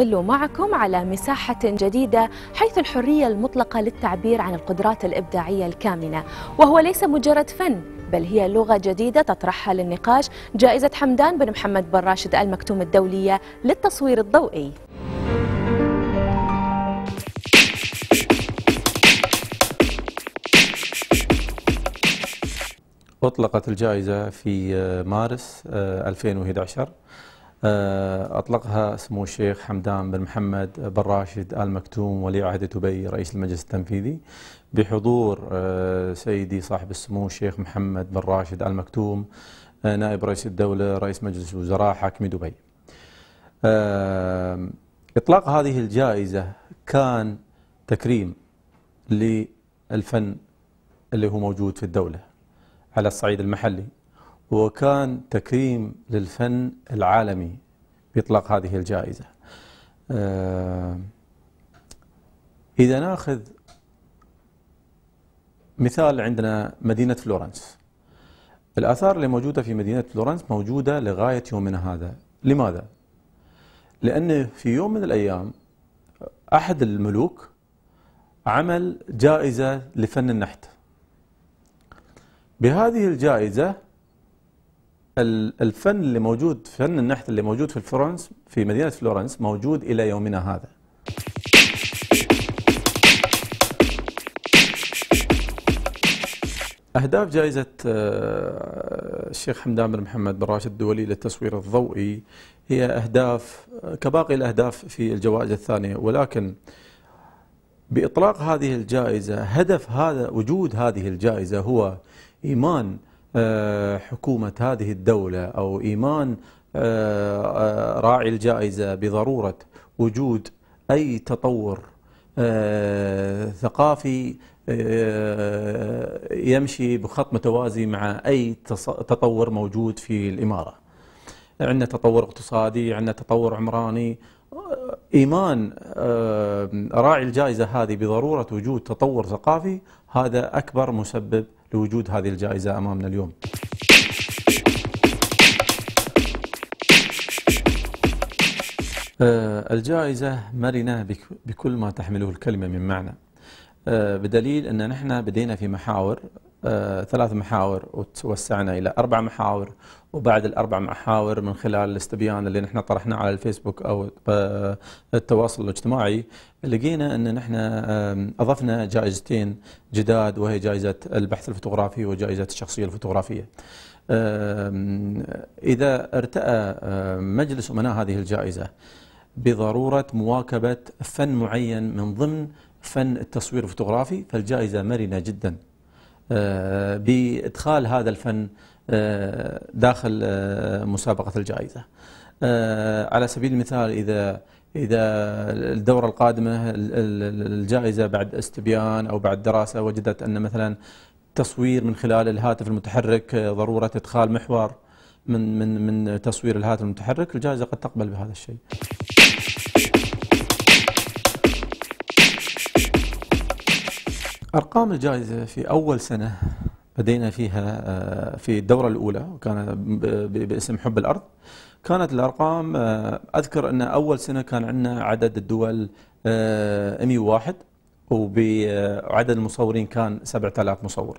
نطل معكم على مساحة جديدة حيث الحرية المطلقة للتعبير عن القدرات الإبداعية الكامنة وهو ليس مجرد فن بل هي لغة جديدة تطرحها للنقاش جائزة حمدان بن محمد بن راشد المكتوم الدولية للتصوير الضوئي أطلقت الجائزة في مارس 2011 آه، آه، أطلقها سمو الشيخ حمدان بن محمد بن راشد آل مكتوم ولي عهد دبي رئيس المجلس التنفيذي بحضور آه، سيدي صاحب السمو الشيخ محمد بن راشد آل مكتوم آه، نائب رئيس الدولة رئيس مجلس الوزراء حاكم دبي إطلاق هذه الجائزة كان تكريم للفن اللي هو موجود في الدولة على الصعيد المحلي وكان تكريم للفن العالمي بإطلاق هذه الجائزة آه، إذا ناخذ مثال عندنا مدينة فلورنس الآثار اللي موجودة في مدينة فلورنس موجودة لغاية يومنا هذا لماذا؟ لأن في يوم من الأيام أحد الملوك عمل جائزة لفن النحت بهذه الجائزة الفن اللي موجود فن النحت اللي موجود في فلورنس في مدينة فلورنس موجود إلى يومنا هذا أهداف جائزة آه، الشيخ حمدان بن محمد بن راشد الدولي للتصوير الضوئي هي أهداف كباقي الأهداف في الجوائز الثانية ولكن بإطلاق هذه الجائزة هدف هذا وجود هذه الجائزة هو إيمان آه، حكومة هذه الدولة أو إيمان آه، آه، راعي الجائزة بضرورة وجود أي تطور ثقافي يمشي بخط متوازي مع أي تطور موجود في الإمارة عندنا تطور اقتصادي عندنا تطور عمراني إيمان راعي الجائزة هذه بضرورة وجود تطور ثقافي هذا أكبر مسبب لوجود هذه الجائزة أمامنا اليوم آه، الجائزة مرنة بكل ما تحمله الكلمة من معنى آه، بدليل أن نحن بدينا في محاور آه، ثلاث محاور وتوسعنا الى اربع محاور وبعد الاربع محاور من خلال الاستبيان اللي نحن طرحناه على الفيسبوك او التواصل الاجتماعي لقينا ان نحن اضفنا جائزتين جداد وهي جائزه البحث الفوتوغرافي وجائزه الشخصيه الفوتوغرافيه. اذا ارتأى مجلس امناء هذه الجائزه بضروره مواكبه فن معين من ضمن فن التصوير الفوتوغرافي فالجائزه مرنه جدا آه، بادخال هذا الفن آه، داخل آه، مسابقه الجائزه. على سبيل المثال اذا اذا الدوره القادمه الجائزه بعد استبيان او بعد دراسه وجدت ان مثلا تصوير من خلال الهاتف المتحرك ضروره ادخال محور من من من تصوير الهاتف المتحرك الجائزه قد تقبل بهذا الشيء. أرقام الجائزة في أول سنة بدينا فيها آه، في الدورة الأولى وكانت باسم حب الأرض كانت الأرقام آه، أذكر أن أول سنة كان عندنا عدد الدول 101 آه، وعدد المصورين كان 7000 مصور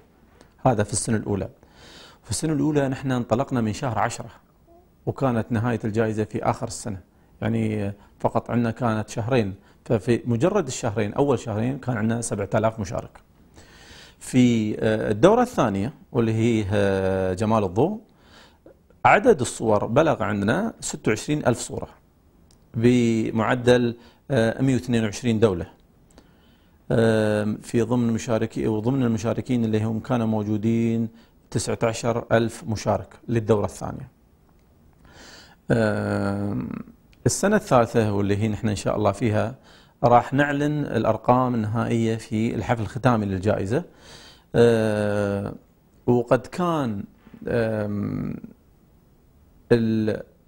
هذا في السنة الأولى في السنة الأولى نحن انطلقنا من شهر 10 وكانت نهاية الجائزة في آخر السنة يعني فقط عندنا كانت شهرين ففي مجرد الشهرين أول شهرين كان عندنا 7000 مشارك في آه، الدورة الثانية واللي هي آه، جمال الضوء عدد الصور بلغ عندنا 26 ألف صورة بمعدل 122 آه، دولة في ضمن مشاركي وضمن المشاركين اللي هم كانوا موجودين 19 ألف مشارك للدورة الثانية السنة الثالثة واللي هي نحن إن شاء الله فيها راح نعلن الأرقام النهائية في الحفل الختامي للجائزة أه وقد كان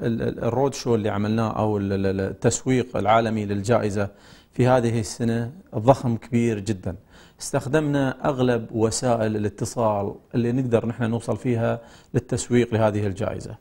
الرود شو اللي عملناه أو التسويق العالمي للجائزة في هذه السنة ضخم كبير جدا استخدمنا أغلب وسائل الاتصال اللي نقدر نحن نوصل فيها للتسويق لهذه الجائزة